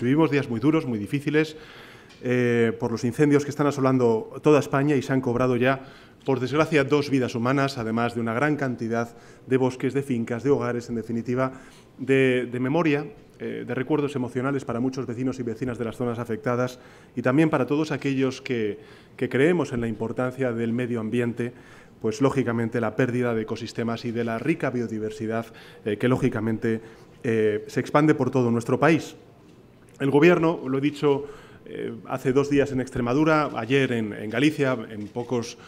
Vivimos días muy duros, muy difíciles, eh, por los incendios que están asolando toda España y se han cobrado ya, por desgracia, dos vidas humanas, además de una gran cantidad de bosques, de fincas, de hogares, en definitiva, de, memoria, eh, de recuerdos emocionales para muchos vecinos y vecinas de las zonas afectadas y también para todos aquellos que, creemos en la importancia del medio ambiente pues lógicamente la pérdida de ecosistemas y de la rica biodiversidad eh, que lógicamente se expande por todo nuestro país. El Gobierno, lo he dicho eh, hace dos días en Extremadura, ayer en, Galicia, en pocos,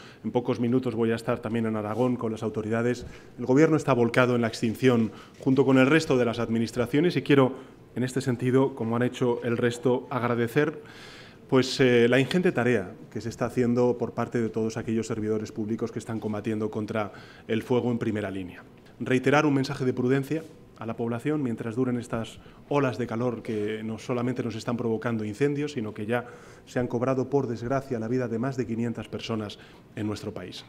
minutos voy a estar también en Aragón con las autoridades. El Gobierno está volcado en la extinción junto con el resto de las administraciones y quiero, en este sentido, como han hecho el resto, agradecer pues, eh, la ingente tarea que se está haciendo por parte de todos aquellos servidores públicos que están combatiendo contra el fuego en primera línea. Reiterar un mensaje de prudencia, a la población mientras duren estas olas de calor que no solamente nos están provocando incendios, sino que ya se han cobrado, por desgracia, la vida de más de 500 personas en nuestro país.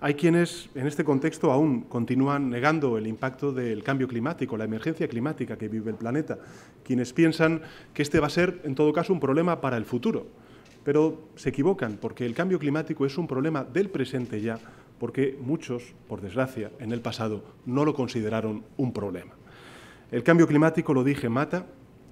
Hay quienes en este contexto aún continúan negando el impacto del cambio climático, la emergencia climática que vive el planeta, quienes piensan que este va a ser, en todo caso, un problema para el futuro. Pero se equivocan porque el cambio climático es un problema del presente ya, porque muchos, por desgracia, en el pasado no lo consideraron un problema. El cambio climático, lo dije, mata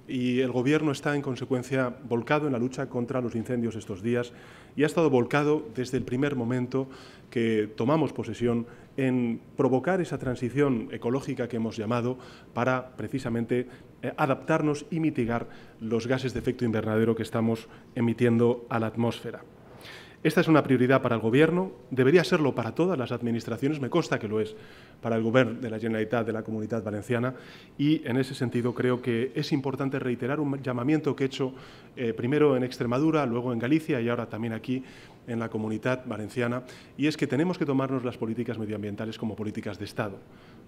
y el Gobierno está en consecuencia volcado en la lucha contra los incendios estos días y ha estado volcado desde el primer momento que tomamos posesión en provocar esa transición ecológica que hemos llamado para precisamente eh, adaptarnos y mitigar los gases de efecto invernadero que estamos emitiendo a la atmósfera. Esta es una prioridad para el Gobierno, debería serlo para todas las administraciones, me consta que lo es para el Gobierno de la Generalitat de la Comunidad Valenciana y en ese sentido creo que es importante reiterar un llamamiento que he hecho eh, primero en Extremadura, luego en Galicia y ahora también aquí en la comunidad valenciana y es que tenemos que tomarnos las políticas medioambientales como políticas de Estado,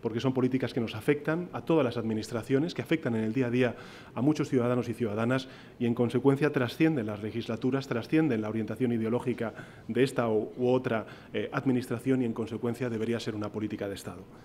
porque son políticas que nos afectan a todas las administraciones, que afectan en el día a día a muchos ciudadanos y ciudadanas y en consecuencia trascienden las legislaturas, trascienden la orientación ideológica de esta u otra eh, administración y en consecuencia debería ser una política de Estado.